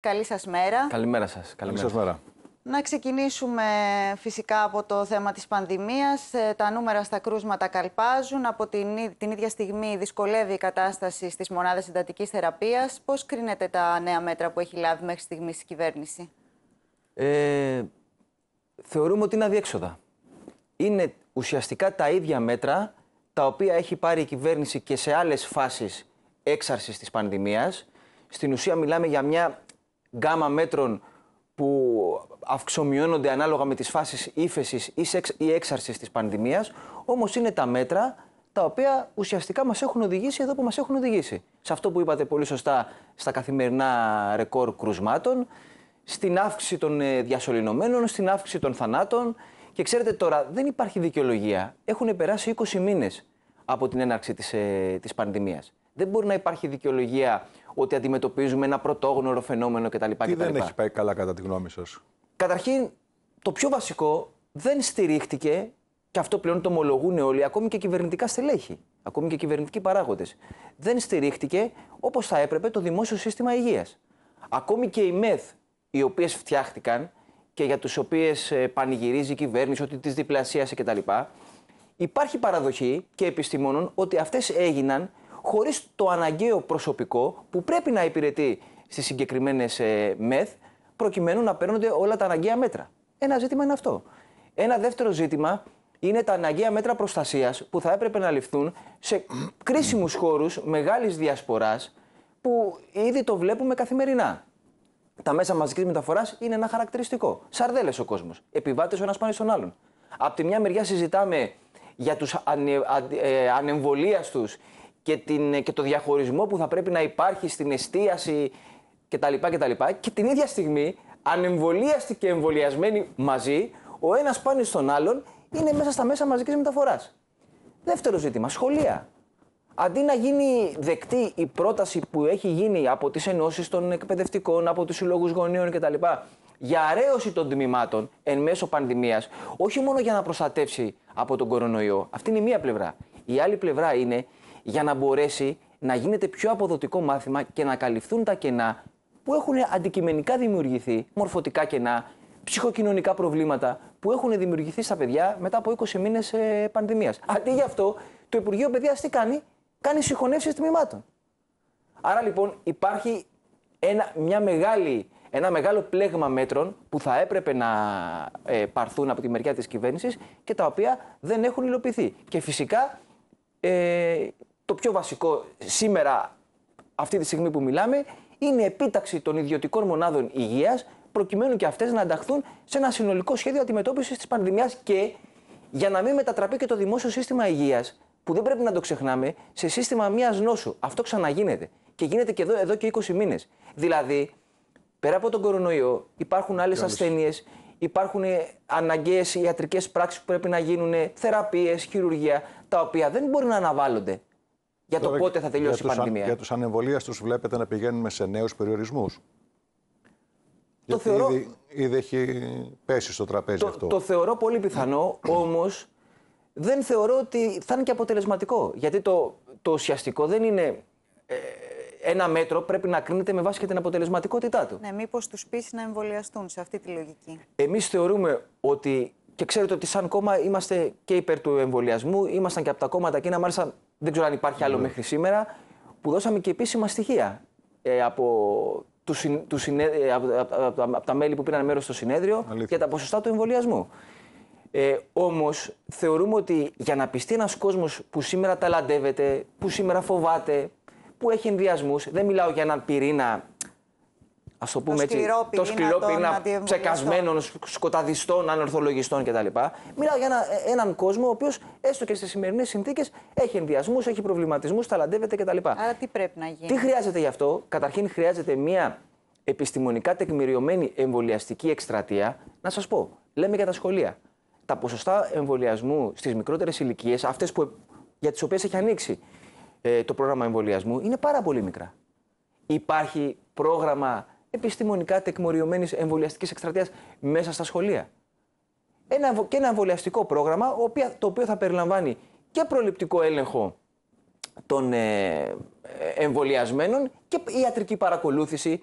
Καλή σας μέρα. Καλημέρα σας. Καλημέρα. Καλή σας μέρα. Να ξεκινήσουμε φυσικά από το θέμα της πανδημίας. Ε, τα νούμερα στα κρούσματα καλπάζουν. Από την, την ίδια στιγμή δυσκολεύει η κατάσταση στις μονάδες συντατικής θεραπείας. Πώς κρίνετε τα νέα μέτρα που έχει λάβει μέχρι στιγμής η κυβέρνηση. Ε, θεωρούμε ότι είναι αδιέξοδα. Είναι ουσιαστικά τα ίδια μέτρα τα οποία έχει πάρει η κυβέρνηση και σε άλλες φάσεις έξαρσης της πανδημίας. Στην ουσία μιλάμε για μια γκάμα μέτρων που αυξομειώνονται ανάλογα με τις φάσεις ύφεσης ή έξαρσης της πανδημίας, όμως είναι τα μέτρα τα οποία ουσιαστικά μας έχουν οδηγήσει εδώ που μας έχουν οδηγήσει. Σε αυτό που είπατε πολύ σωστά στα καθημερινά ρεκόρ κρουσμάτων, στην αύξηση των ε, διασωληνωμένων, στην αύξηση των θανάτων. Και ξέρετε τώρα, δεν υπάρχει δικαιολογία. Έχουν περάσει 20 μήνες από την έναρξη της, ε, της πανδημίας. Δεν μπορεί να υπάρχει δικαιολογία ότι αντιμετωπίζουμε ένα πρωτόγνωρο φαινόμενο κτλ. Τι δεν έχει πάει καλά κατά τη γνώμη σας. Καταρχήν, το πιο βασικό δεν στηρίχτηκε και αυτό πλέον το ομολογούν όλοι, ακόμη και κυβερνητικά στελέχη, ακόμη και κυβερνητικοί παράγοντες. Δεν στηρίχτηκε όπως θα έπρεπε το δημόσιο σύστημα υγείας. Ακόμη και οι ΜΕΘ, οι οποίες φτιάχτηκαν και για τι οποίες ε, πανηγυρίζει η κυβέρνηση ότι τις διπλασίασε κτλ. Υπάρχει παραδοχή και επιστημόνων ότι αυτές έγιναν χωρίς το αναγκαίο προσωπικό που πρέπει να υπηρετεί στις συγκεκριμένες ε, μεθ, προκειμένου να παίρνονται όλα τα αναγκαία μέτρα. Ένα ζήτημα είναι αυτό. Ένα δεύτερο ζήτημα είναι τα αναγκαία μέτρα προστασίας που θα έπρεπε να ληφθούν σε κρίσιμους χώρους μεγάλης διασποράς που ήδη το βλέπουμε καθημερινά. Τα μέσα μαζικής μεταφοράς είναι ένα χαρακτηριστικό. Σαρδέλες ο κόσμος. Επιβάτες ο ένας πάνω στον άλλον. Απ' τη μια μεριά συζητάμε για τους ανε, ε, ανεμβολίας τους και, την, και το διαχωρισμό που θα πρέπει να υπάρχει στην εστίαση κτλ. κτλ. Και την ίδια στιγμή, ανεμβολίαστοι και εμβολιασμένοι μαζί, ο ένας πάνω στον άλλον είναι μέσα στα μέσα μαζικής μεταφοράς. Δεύτερο ζήτημα, σχολεία. Αντί να γίνει δεκτή η πρόταση που έχει γίνει από τις ενώσεις των εκπαιδευτικών, από τους συλλόγους γονείων κτλ. για αρέωση των τμήματων εν μέσω πανδημίας, όχι μόνο για να προστατεύσει από τον κορονοϊό. Αυτή είναι η μία πλευρά. Η άλλη πλευρά είναι για να μπορέσει να γίνεται πιο αποδοτικό μάθημα και να καλυφθούν τα κενά που έχουν αντικειμενικά δημιουργηθεί, μορφωτικά κενά, ψυχοκοινωνικά προβλήματα που έχουν δημιουργηθεί στα παιδιά μετά από 20 μήνε πανδημίας. Αντί γι' αυτό, το Υπουργείο Παιδείας τι κάνει, κάνει συγχωνεύσεις τμήματων. Άρα λοιπόν υπάρχει ένα, μια μεγάλη, ένα μεγάλο πλέγμα μέτρων που θα έπρεπε να ε, παρθούν από τη μεριά της κυβέρνησης και τα οποία δεν έχουν υλοποιηθεί. Και φυσικά ε, το πιο βασικό σήμερα, αυτή τη στιγμή που μιλάμε, είναι η επίταξη των ιδιωτικών μονάδων υγείας, προκειμένου και αυτές να ανταχθούν σε ένα συνολικό σχέδιο αντιμετώπισης της πανδημίας και για να μην μετατραπεί και το δημόσιο σύστημα υγείας, που δεν πρέπει να το ξεχνάμε, σε σύστημα μία νόσου. Αυτό ξαναγίνεται. Και γίνεται και εδώ, εδώ και 20 μήνες. Δηλαδή, πέρα από τον κορονοϊό, υπάρχουν άλλες ασθένειες, υπάρχουν ε, αναγκαίες ιατρικές πράξεις που πρέπει να γίνουν, ε, θεραπείες, χειρουργία τα οποία δεν μπορεί να αναβάλλονται για το πότε θα τελειώσει η πανδημία. Για τους τους, βλέπετε να πηγαίνουμε σε νέους περιορισμούς. Το Γιατί θεωρώ... ήδη, ήδη έχει πέσει στο τραπέζι αυτό. Το θεωρώ πολύ πιθανό, όμως δεν θεωρώ ότι θα είναι και αποτελεσματικό. Γιατί το, το ουσιαστικό δεν είναι. Ε, ένα μέτρο πρέπει να κρίνεται με βάση και την αποτελεσματικότητά του. Ναι, μήπως τους πείσει να εμβολιαστούν σε αυτή τη λογική. Εμείς θεωρούμε ότι και ξέρετε ότι σαν κόμμα είμαστε και υπέρ του εμβολιασμού. Ήμασταν και από τα κόμματα εκείνα, μάλιστα δεν ξέρω αν υπάρχει άλλο ναι. μέχρι σήμερα, που δώσαμε και επίσημα στοιχεία ε, από, του, του ε, από, τα μέλη που πήραν μέρος στο συνέδριο για τα ποσοστά του εμβολιασμού. Ε, Όμως θεωρούμε ότι για να πιστεί ένας κόσμος που σήμερα ταλαντεύεται, που σήμερα φοβάται, που έχει ενδιασμούς, δεν μιλάω για έναν πυρήνα Ας το πούμε έτσι, το σκληρό πείνα ψεκασμένων, σκοταδιστών, ανορθολογιστών κτλ. Μιλάω για ένα, ε, έναν κόσμο ο οποίος έστω και στις σημερινές συνθήκες έχει ενδιασμούς, έχει προβληματισμούς, ταλαντεύεται κτλ. Άρα τι πρέπει να γίνει. Τι χρειάζεται γι' αυτό. Καταρχήν χρειάζεται μια επιστημονικά τεκμηριωμένη εμβολιαστική εκστρατεία. Να σας πω, λέμε για τα σχολεία. Τα ποσοστά εμβολιασμού στις μικρότερες ηλικίες, αυτές για τις οποίες έχει ανοίξει ε, το πρόγραμμα εμβολιασμού, είναι πάρα πολύ μικρά. Υπάρχει πρόγραμμα επιστημονικά τεκμοριωμένη εμβολιαστικής εκστρατείας μέσα στα σχολεία. Ένα, και ένα εμβολιαστικό πρόγραμμα το οποίο θα περιλαμβάνει και προληπτικό έλεγχο των ε, εμβολιασμένων και ιατρική παρακολούθηση,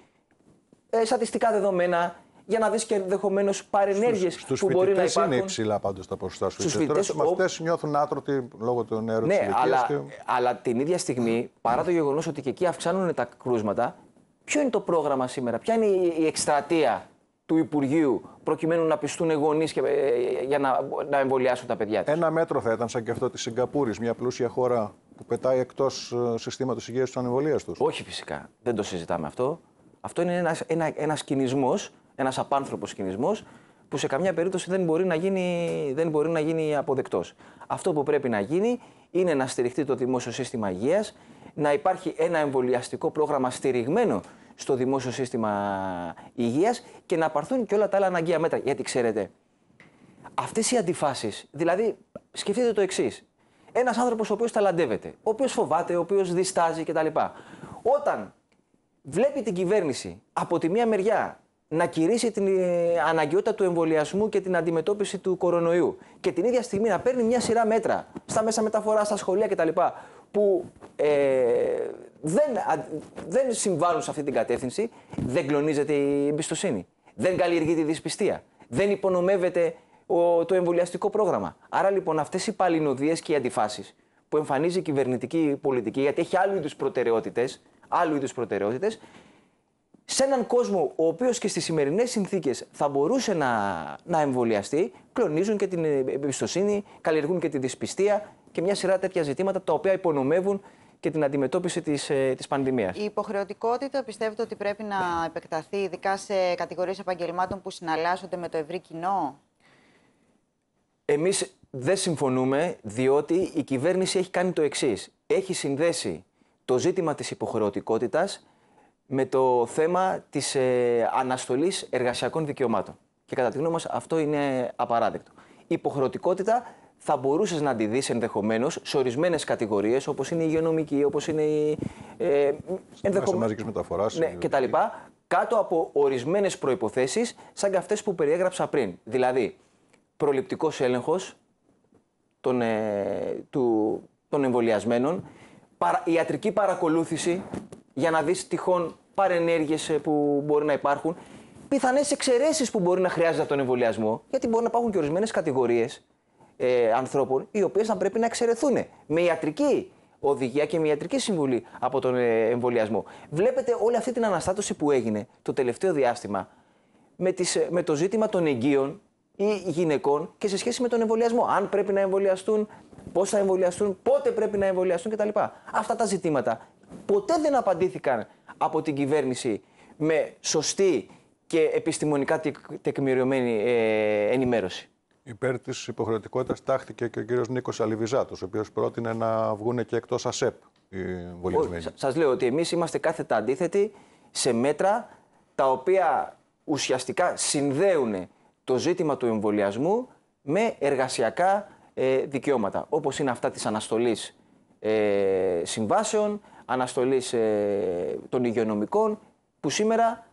ε, στατιστικά δεδομένα, για να δεις και ενδεχομένως παρενέργειες που μπορεί να υπάρχουν. είναι υψηλά πάντως τα ποσοστά σου. Στους φοιτητές. νιώθουν άτρωτοι λόγω του νερού ναι, της αλλά, και... αλλά την ίδια στιγμή, παρά το γεγονός ότι και εκεί αυξάνουν τα κρούσματα, Ποιο είναι το πρόγραμμα σήμερα, ποια είναι η εκστρατεία του Υπουργείου προκειμένου να πιστούν οι γονείς ε, για να, να εμβολιάσουν τα παιδιά τους. Ένα μέτρο θα ήταν σαν και αυτό της Σιγκαπούρης, μια πλούσια χώρα που πετάει εκτός ε, συστήματος υγείας του ανεμβολίας τους. Όχι φυσικά. Δεν το συζητάμε αυτό. Αυτό είναι ένας ένας, ένας κινησμός, ένας απάνθρωπος κινησμός που σε καμιά περίπτωση δεν μπορεί να γίνει, δεν γίνει αποδεκτός. Αυτό που πρέπει να γίνει είναι να στηριχτεί το δημόσιο σύστημα υγείας, να υπάρχει ένα εμβολιαστικό πρόγραμμα στηριγμένο στο δημόσιο σύστημα υγείας και να πάρθουν και όλα τα άλλα αναγκαία μέτρα. Γιατί ξέρετε, αυτές οι αντιφάσεις, δηλαδή σκεφτείτε το εξής. Ένας άνθρωπος ο οποίος ταλαντεύεται, ο οποίος φοβάται, ο οποίος διστάζει κτλ. Όταν βλέπει την κυβέρνηση από τη μία μεριά να κηρύσει την ε, αναγκαιότητα του εμβολιασμού και την αντιμετώπιση του κορονοϊού. Και την ίδια στιγμή να παίρνει μια σειρά μέτρα στα μέσα μεταφορά, στα σχολεία κτλ. που ε, δεν, δεν συμβάλλουν σε αυτή την κατεύθυνση, δεν κλονίζεται η εμπιστοσύνη. Δεν καλλιεργεί τη δυσπιστία. Δεν υπονομεύεται ο, το εμβολιαστικό πρόγραμμα. Άρα λοιπόν αυτές οι παλινοδίες και οι αντιφάσεις που εμφανίζει η κυβερνητική πολιτική, γιατί έχει άλλου προτεραιότητες, άλλου είδους προτεραιότητες, σε έναν κόσμο ο οποίος και στις σημερινές συνθήκες θα μπορούσε να, να εμβολιαστεί, κλονίζουν και την εμπιστοσύνη, καλλιεργούν και τη δυσπιστία και μια σειρά τέτοια ζητήματα τα οποία υπονομεύουν και την αντιμετώπιση της, ε, της πανδημίας. Η υποχρεωτικότητα πιστεύετε ότι πρέπει να επεκταθεί ειδικά σε κατηγορίες επαγγελμάτων που συναλλάσσονται με το ευρύ κοινό. Εμείς δεν συμφωνούμε διότι η κυβέρνηση έχει κάνει το εξής. Έχει συνδέσει το ζήτημα της υποχρεωτικότητας με το θέμα της ε, αναστολής εργασιακών δικαιωμάτων. Και κατά τη γνώμη μας αυτό είναι απαράδεκτο. Υποχρεωτικότητα θα μπορούσες να τη δεις ενδεχομένως σε ορισμένες κατηγορίες όπως είναι η υγειονομική, όπως είναι η. Ε, ενδεχομένως. μαζικής μεταφοράς. Ναι, ε, κτλ. Κάτω από ορισμένες προϋποθέσεις σαν και αυτές που περιέγραψα πριν. Δηλαδή, προληπτικός έλεγχος των, ε, του, εμβολιασμένων, ιατρική παρακολούθηση για να δεις τυχόν παρενέργειες ε, που μπορεί να υπάρχουν. Πιθανές εξαιρέσεις που μπορεί να χρειάζεται από τον εμβολιασμό, γιατί μπορεί να υπάρχουν και ορισμένες κατηγορίες ε, ανθρώπων οι οποίες θα πρέπει να εξαιρεθούν με ιατρική οδηγία και με ιατρική συμβουλή από τον ε, εμβολιασμό. Βλέπετε όλη αυτή την αναστάτωση που έγινε το τελευταίο διάστημα με, τις, με το ζήτημα των εγγύων ή γυναικών και σε σχέση με τον εμβολιασμό. Αν πρέπει να εμβολιαστούν, πώς θα εμβολιαστούν, πότε πρέπει να εμβολιαστούν κτλ. Αυτά τα ζητήματα ποτέ δεν απαντήθηκαν από την κυβέρνηση με σωστή και επιστημονικά τεκμηριωμένη ε, ενημέρωση. Υπέρ της υποχρεωτικότητας τάχθηκε και ο κύριος Νίκος Αλιβιζάτος, ο οποίος πρότεινε να βγουν και εκτός ΑΣΕΠ οι βολιασμένοι. Σας λέω ότι εμείς είμαστε κάθετα αντίθετοι σε μέτρα τα οποία ουσιαστικά συνδέουν το ζήτημα του εμβολιασμού με εργασιακά ε, δικαιώματα, Όπως είναι αυτά της αναστολής ε, συμβάσεων, αναστολής των υγειονομικών που σήμερα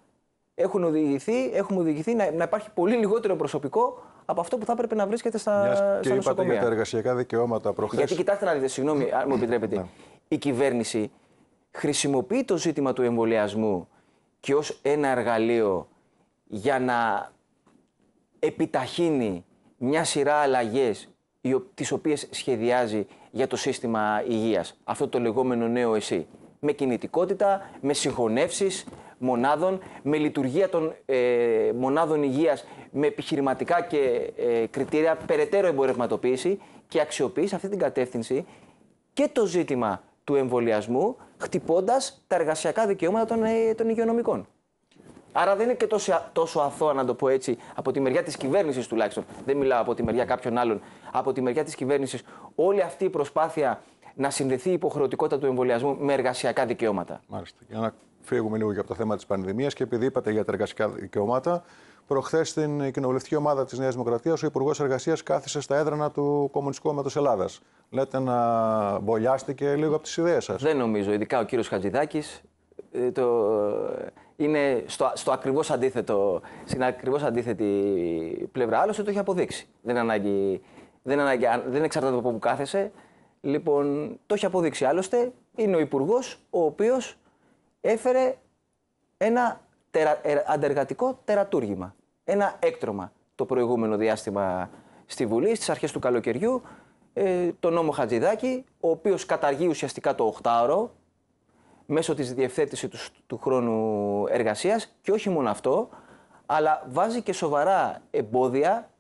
έχουν οδηγηθεί, έχουμε οδηγηθεί να, να υπάρχει πολύ λιγότερο προσωπικό από αυτό που θα έπρεπε να βρίσκεται στα, Μιας στα και Και για τα εργασιακά δικαιώματα προχθές. Γιατί κοιτάξτε να δείτε, συγγνώμη, αν μου επιτρέπετε, ναι. η κυβέρνηση χρησιμοποιεί το ζήτημα του εμβολιασμού και ως ένα εργαλείο για να επιταχύνει μια σειρά αλλαγές τις οποίες σχεδιάζει για το σύστημα υγείας, Αυτό το λεγόμενο νέο ΕΣΥ. Με κινητικότητα, με συγχωνεύσεις μονάδων, με λειτουργία των ε, μονάδων υγείας με επιχειρηματικά και ε, κριτήρια, περαιτέρω εμπορευματοποίηση και αξιοποίηση αυτή την κατεύθυνση και το ζήτημα του εμβολιασμού, χτυπώντας τα εργασιακά δικαιώματα των, ε, των υγειονομικών. Άρα δεν είναι και τόσο, τόσο αθώα, να το πω έτσι, από τη μεριά της κυβέρνησης τουλάχιστον. Δεν μιλάω από τη μεριά κάποιων άλλων. Από τη μεριά της κυβέρνησης όλη αυτή η προσπάθεια να συνδεθεί η υποχρεωτικότητα του εμβολιασμού με εργασιακά δικαιώματα. Μάλιστα. Για να φύγουμε λίγο και από το θέμα της πανδημίας και επειδή είπατε για τα εργασιακά δικαιώματα, προχθές στην κοινοβουλευτική ομάδα της Νέας Δημοκρατίας ο Υπουργός Εργασίας κάθισε στα έδρανα του Κομμουνιστικού Κόμματος Ελλάδας. Λέτε να μπολιάστηκε λίγο από τις ιδέες σας. Δεν νομίζω, ειδικά ο κύριος Χατζηδάκης. Ε, το... Ε, είναι στο, στο ακριβώς αντίθετο, στην ακριβώς αντίθετη πλευρά. Άλλωστε το έχει αποδείξει. Δεν ανάγκη δεν, αναγκα... δεν εξαρτάται από που κάθεσαι. Λοιπόν, το έχει αποδείξει άλλωστε. Είναι ο υπουργός ο οποίος έφερε ένα τερα... Ε, αντεργατικό τερατούργημα. Ένα έκτρωμα το προηγούμενο διάστημα στη Βουλή, στις αρχές του καλοκαιριού, ε, το νόμο Χατζηδάκη, ο οποίος καταργεί ουσιαστικά το 8ωρο μέσω της διευθέτησης του, του χρόνου εργασίας. Και όχι μόνο αυτό, αλλά βάζει και σοβαρά εμπόδια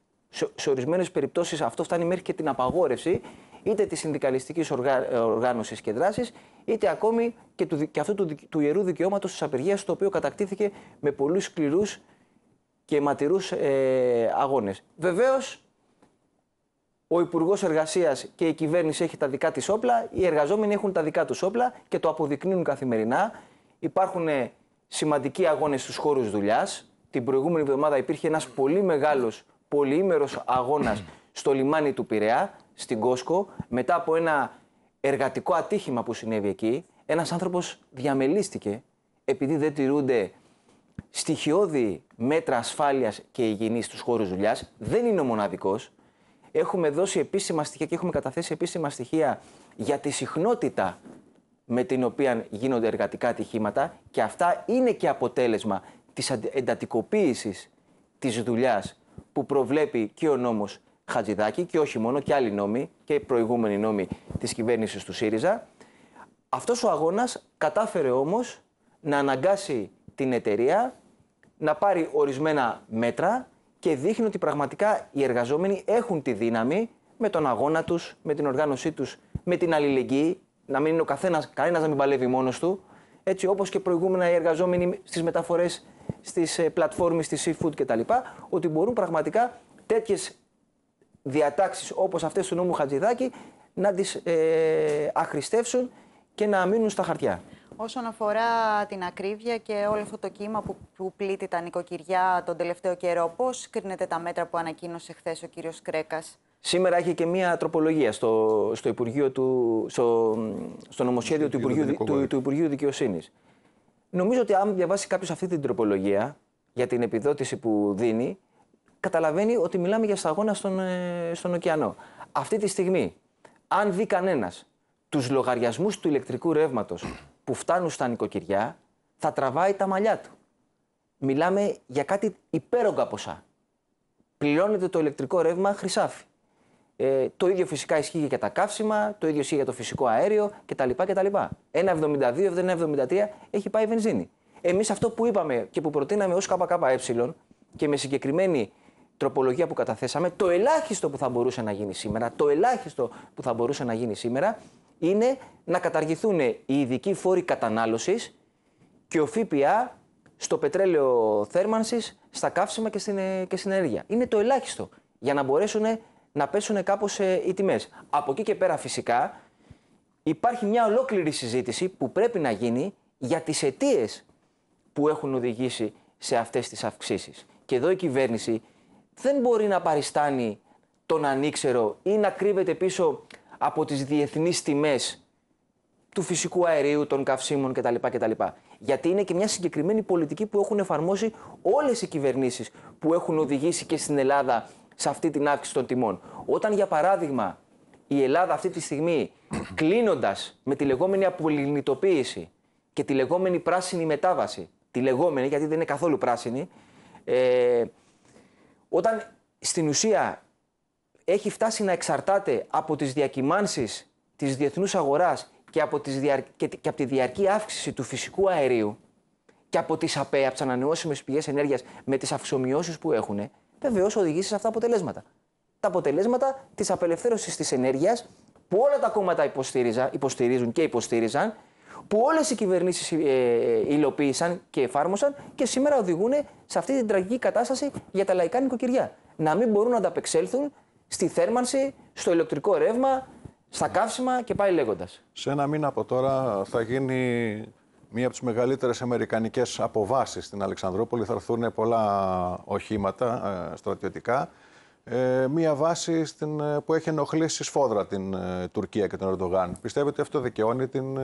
σε, ορισμένες περιπτώσεις αυτό φτάνει μέχρι και την απαγόρευση είτε της συνδικαλιστικής οργά, ε, οργάνωσης και δράσης, είτε ακόμη και, του, και αυτού του, του ιερού δικαιώματος της απεργίας, το οποίο κατακτήθηκε με πολύ σκληρούς και ματηρού ε, αγώνες. Βεβαίως, ο Υπουργός Εργασίας και η κυβέρνηση έχει τα δικά της όπλα, οι εργαζόμενοι έχουν τα δικά τους όπλα και το αποδεικνύουν καθημερινά. Υπάρχουν ε, σημαντικοί αγώνες στους χώρους δουλειάς. Την προηγούμενη εβδομάδα υπήρχε ένας πολύ μεγάλος πολυήμερος αγώνας στο λιμάνι του Πειραιά, στην Κόσκο, μετά από ένα εργατικό ατύχημα που συνέβη εκεί, ένας άνθρωπος διαμελίστηκε επειδή δεν τηρούνται στοιχειώδη μέτρα ασφάλειας και υγιεινής στους χώρους δουλειάς. Δεν είναι ο μοναδικός. Έχουμε δώσει επίσημα στοιχεία και έχουμε καταθέσει επίσημα στοιχεία για τη συχνότητα με την οποία γίνονται εργατικά ατυχήματα και αυτά είναι και αποτέλεσμα της εντατικοποίησης της δουλειάς που προβλέπει και ο νόμος Χατζηδάκη και όχι μόνο και άλλοι νόμοι και οι προηγούμενοι νόμοι της κυβέρνησης του ΣΥΡΙΖΑ. Αυτός ο αγώνας κατάφερε όμως να αναγκάσει την εταιρεία να πάρει ορισμένα μέτρα και δείχνει ότι πραγματικά οι εργαζόμενοι έχουν τη δύναμη με τον αγώνα τους, με την οργάνωσή τους, με την αλληλεγγύη, να μην είναι ο καθένας, κανένας να μην παλεύει μόνος του, έτσι όπως και προηγούμενα οι εργαζόμενοι στις μεταφορές στις ε, πλατφόρμες της seafood κτλ. Ότι μπορούν πραγματικά τέτοιες διατάξεις όπως αυτές του νόμου Χατζηδάκη να τις ε, αχρηστεύσουν και να μείνουν στα χαρτιά. Όσον αφορά την ακρίβεια και όλο αυτό το κύμα που, που πλήττει τα νοικοκυριά τον τελευταίο καιρό, πώς κρίνεται τα μέτρα που ανακοίνωσε χθες ο κύριος Κρέκας. Σήμερα έχει και μία τροπολογία στο, στο, του, στο, στο νομοσχέδιο του Υπουργείου, του, Υπουργείου Δικαιοσύνης. Νομίζω ότι αν διαβάσει κάποιος αυτή την τροπολογία για την επιδότηση που δίνει, καταλαβαίνει ότι μιλάμε για σταγόνα στον, ε, στον ωκεανό. Αυτή τη στιγμή, αν δει κανένας τους λογαριασμούς του ηλεκτρικού ρεύματος που φτάνουν στα νοικοκυριά, θα τραβάει τα μαλλιά του. Μιλάμε για κάτι υπέρογκα ποσά. Πληρώνεται το ηλεκτρικό ρεύμα χρυσάφι. Ε, το ίδιο φυσικά ισχύει για τα καύσιμα, το ίδιο ισχύει για το φυσικό αέριο κτλ. κτλ. 1,72-1,73 έχει πάει η βενζίνη. Εμείς αυτό που είπαμε και που προτείναμε ως ΚΚΕ και με συγκεκριμένη τροπολογία που καταθέσαμε, το ελάχιστο που θα μπορούσε να γίνει σήμερα, το ελάχιστο που θα μπορούσε να γίνει σήμερα είναι να καταργηθούν οι ειδικοί φόροι κατανάλωσης και ο ΦΠΑ στο πετρέλαιο θέρμανσης, στα καύσιμα και στην, ε, και στην ενέργεια. Είναι το ελάχιστο για να μπορέσουν να πέσουν κάπως ε, οι τιμές. Από εκεί και πέρα, φυσικά, υπάρχει μια ολόκληρη συζήτηση που πρέπει να γίνει για τις αιτίες που έχουν οδηγήσει σε αυτές τις αυξήσεις. Και εδώ η κυβέρνηση δεν μπορεί να παριστάνει τον ανήξερο ή να κρύβεται πίσω από τις διεθνείς τιμές του φυσικού αερίου, των καυσίμων κτλ. κτλ. Γιατί είναι και μια συγκεκριμένη πολιτική που έχουν εφαρμόσει όλες οι κυβερνήσεις που έχουν οδηγήσει και στην Ελλάδα σε αυτή την αύξηση των τιμών. Όταν, για παράδειγμα, η Ελλάδα αυτή τη στιγμή, κλείνοντας με τη λεγόμενη απολυνητοποίηση και τη λεγόμενη πράσινη μετάβαση, τη λεγόμενη γιατί δεν είναι καθόλου πράσινη, ε, όταν στην ουσία έχει φτάσει να εξαρτάται από τις διακυμάνσεις της διεθνούς αγοράς και από, τις και... από τη διαρκή αύξηση του φυσικού αερίου και από τις ΑΠΕ, από τις ανανεώσιμες πηγές ενέργειας με τις αυξομοιώσεις που έχουν, βεβαίως οδηγήσει σε αυτά τα αποτελέσματα. Τα αποτελέσματα της απελευθέρωσης της ενέργειας που όλα τα κόμματα υποστήριζαν, υποστηρίζουν και υποστήριζαν, που όλες οι κυβερνήσεις ε, υλοποίησαν και εφάρμοσαν και σήμερα οδηγούν σε αυτή την τραγική κατάσταση για τα λαϊκά νοικοκυριά. Να μην μπορούν να ανταπεξέλθουν στη θέρμανση, στο ηλεκτρικό ρεύμα, στα καύσιμα και πάει λέγοντας. Σε ένα μήνα από τώρα θα γίνει μία από τις μεγαλύτερες αμερικανικές αποβάσεις στην Αλεξανδρούπολη. Θα έρθουν πολλά οχήματα ε, στρατιωτικά. Ε, μία βάση στην, ε, που έχει ενοχλήσει σφόδρα την Τουρκία και τον Ερντογάν. Πιστεύετε ότι αυτό δικαιώνει την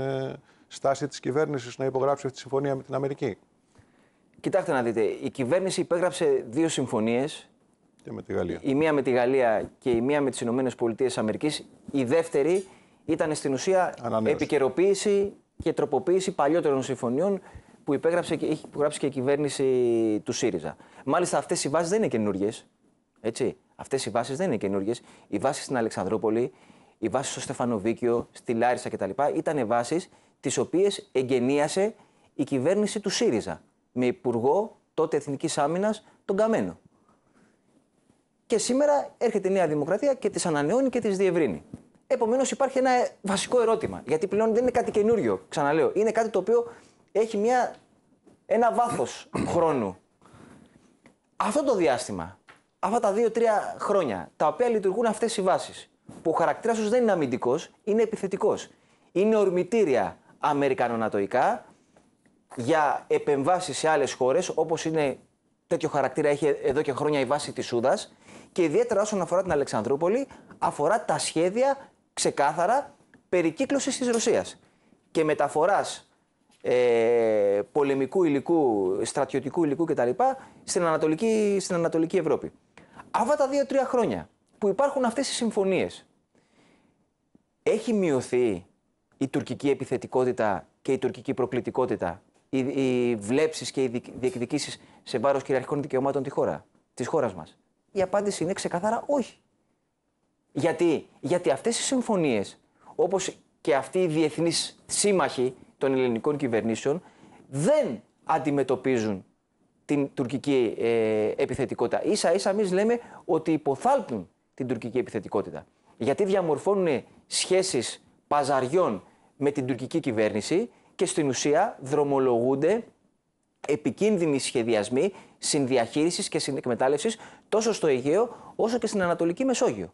στάση της κυβέρνησης να υπογράψει αυτή τη συμφωνία με την Αμερική. Κοιτάξτε να δείτε, η κυβέρνηση υπέγραψε δύο συμφωνίες. Και με τη Γαλλία. Η μία με τη Γαλλία και η μία με τις ΗΠΑ. Η δεύτερη ήταν στην ουσία Ανανέωση. επικαιροποίηση και τροποποίηση παλιότερων συμφωνιών που υπέγραψε και έχει υπογράψει και η κυβέρνηση του ΣΥΡΙΖΑ. Μάλιστα, αυτές οι βάσεις δεν είναι καινούργιες. Έτσι. Αυτές οι βάσεις δεν είναι καινούργιες. Οι βάσεις στην Αλεξανδρόπολη, οι βάσεις στο Στεφανοβίκιο, στη Λάρισα κτλ. ήταν βάσεις τις οποίες εγγενίασε η κυβέρνηση του ΣΥΡΙΖΑ με υπουργό τότε Εθνικής Άμυνας τον Καμένο. Και σήμερα έρχεται η Νέα Δημοκρατία και τις ανανεώνει και τις διευρύνει. Επομένως, υπάρχει ένα βασικό ερώτημα. Γιατί πλέον δεν είναι κάτι καινούριο, ξαναλέω. Είναι κάτι το οποίο έχει μια, ένα βάθος χρόνου. Αυτό το διάστημα, αυτά τα δύο-τρία χρόνια, τα οποία λειτουργούν αυτές οι βάσεις, που ο χαρακτήρας τους δεν είναι αμυντικός, είναι επιθετικός. Είναι ορμητήρια αμερικανονατοϊκά για επεμβάσεις σε άλλες χώρες, όπως είναι τέτοιο χαρακτήρα έχει εδώ και χρόνια η βάση της Σούδας. Και ιδιαίτερα όσον αφορά την Αλεξανδρούπολη, αφορά τα σχέδια ξεκάθαρα περικύκλωσης της Ρωσίας και μεταφοράς ε, πολεμικού υλικού, στρατιωτικού υλικού κτλ. Στην Ανατολική, στην Ανατολική Ευρώπη. Αυτά τα δύο-τρία χρόνια που υπάρχουν αυτές οι συμφωνίες, έχει μειωθεί η τουρκική επιθετικότητα και η τουρκική προκλητικότητα, οι, οι βλέψεις και οι διεκδικήσεις σε βάρος κυριαρχικών δικαιωμάτων τη χώρα, της χώρας μας. Η απάντηση είναι ξεκαθαρά όχι. Γιατί, Γιατί αυτές οι συμφωνίες, όπως και αυτοί οι διεθνείς σύμμαχοι των ελληνικών κυβερνήσεων, δεν αντιμετωπίζουν την τουρκική ε, επιθετικότητα. σα ίσα εμείς λέμε ότι υποθάλπουν την τουρκική επιθετικότητα. Γιατί διαμορφώνουν σχέσεις παζαριών με την τουρκική κυβέρνηση και στην ουσία δρομολογούνται επικίνδυνοι σχεδιασμοί συνδιαχείρισης και συνεκμετάλλευσης τόσο στο Αιγαίο όσο και στην Ανατολική Μεσόγειο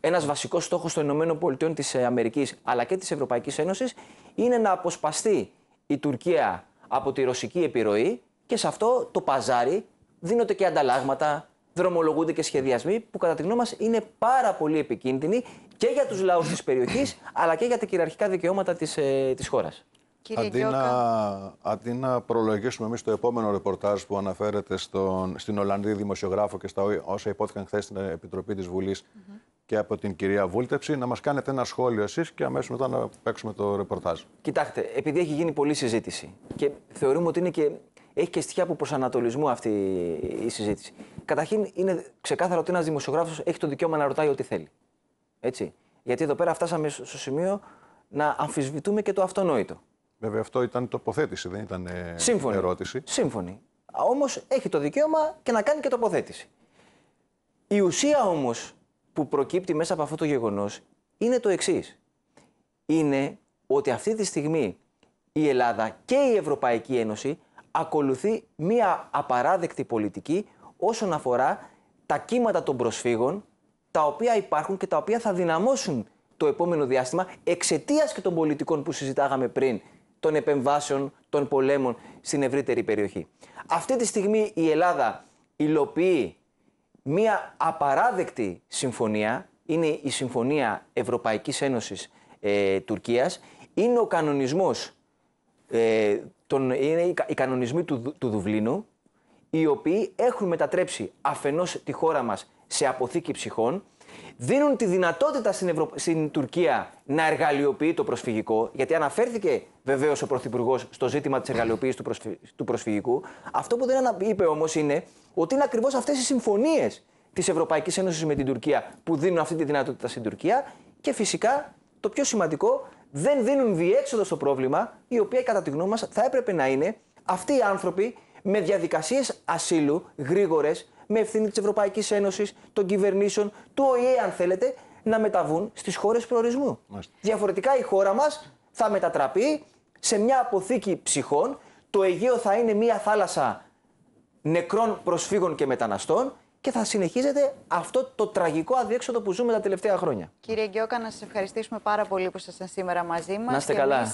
ένας βασικός στόχος των ΗΠΑ τη Αμερικής αλλά και της Ευρωπαϊκής Ένωσης είναι να αποσπαστεί η Τουρκία από τη ρωσική επιρροή και σε αυτό το παζάρι δίνονται και ανταλλάγματα, δρομολογούνται και σχεδιασμοί που κατά τη γνώμη μας είναι πάρα πολύ επικίνδυνοι και για τους λαούς της περιοχής, αλλά και για τα κυριαρχικά δικαιώματα της, ε, της χώρας. αντί, να, αντί να προλογίσουμε εμείς το επόμενο ρεπορτάζ που αναφέρεται στον, στην Ολλανδή δημοσιογράφο και στα όσα υπόθηκαν χθες στην Επιτροπή της Βουλής και από την κυρία Βούλτεψη να μας κάνετε ένα σχόλιο εσείς και αμέσως μετά να παίξουμε το ρεπορτάζ. Κοιτάξτε, επειδή έχει γίνει πολλή συζήτηση και θεωρούμε ότι είναι και, έχει και στοιχεία από προσανατολισμού αυτή η συζήτηση. Καταρχήν είναι ξεκάθαρο ότι ένας δημοσιογράφος έχει το δικαίωμα να ρωτάει ό,τι θέλει. Έτσι. Γιατί εδώ πέρα φτάσαμε στο σημείο να αμφισβητούμε και το αυτονόητο. Βέβαια, αυτό ήταν τοποθέτηση, δεν ήταν ε, Σύμφωνη. ερώτηση. Σύμφωνη. Όμως έχει το δικαίωμα και να κάνει και τοποθέτηση. Η ουσία όμως που προκύπτει μέσα από αυτό το γεγονός είναι το εξής. Είναι ότι αυτή τη στιγμή η Ελλάδα και η Ευρωπαϊκή Ένωση ακολουθεί μία απαράδεκτη πολιτική όσον αφορά τα κύματα των προσφύγων, τα οποία υπάρχουν και τα οποία θα δυναμώσουν το επόμενο διάστημα εξαιτίας και των πολιτικών που συζητάγαμε πριν, των επεμβάσεων, των πολέμων στην ευρύτερη περιοχή. Αυτή τη στιγμή η Ελλάδα υλοποιεί μία απαράδεκτη συμφωνία, είναι η Συμφωνία Ευρωπαϊκής Ένωσης ε, Τουρκίας, είναι ο κανονισμός, ε, είναι οι, κανονισμοί του, του Δουβλίνου, οι οποίοι έχουν μετατρέψει αφενός τη χώρα μας σε αποθήκη ψυχών δίνουν τη δυνατότητα στην, στην Τουρκία να εργαλειοποιεί το προσφυγικό, γιατί αναφέρθηκε βεβαίως ο Πρωθυπουργός στο ζήτημα της εργαλειοποίησης του, του προσφυγικού. Αυτό που δεν είπε όμως είναι ότι είναι ακριβώς αυτές οι συμφωνίες της Ευρωπαϊκής Ένωσης με την Τουρκία που δίνουν αυτή τη δυνατότητα στην Τουρκία και φυσικά το πιο σημαντικό, δεν δίνουν διέξοδο στο πρόβλημα, η οποία κατά τη γνώμη μας θα έπρεπε να είναι αυτοί οι άνθρωποι με διαδικασίες ασύλου γρήγορες, με ευθύνη της Ευρωπαϊκής Ένωσης, των κυβερνήσεων, του ΟΗΕ, αν θέλετε, να μεταβούν στις χώρες προορισμού. Διαφορετικά η χώρα μας θα μετατραπεί σε μια αποθήκη ψυχών. Το Αιγαίο θα είναι μια θάλασσα νεκρών προσφύγων και μεταναστών και θα συνεχίζεται αυτό το τραγικό αδιέξοδο που ζούμε τα τελευταία χρόνια. Κύριε Γκιώκα, να σας ευχαριστήσουμε πάρα πολύ που ήσασταν σήμερα μαζί μας. Να είστε καλά.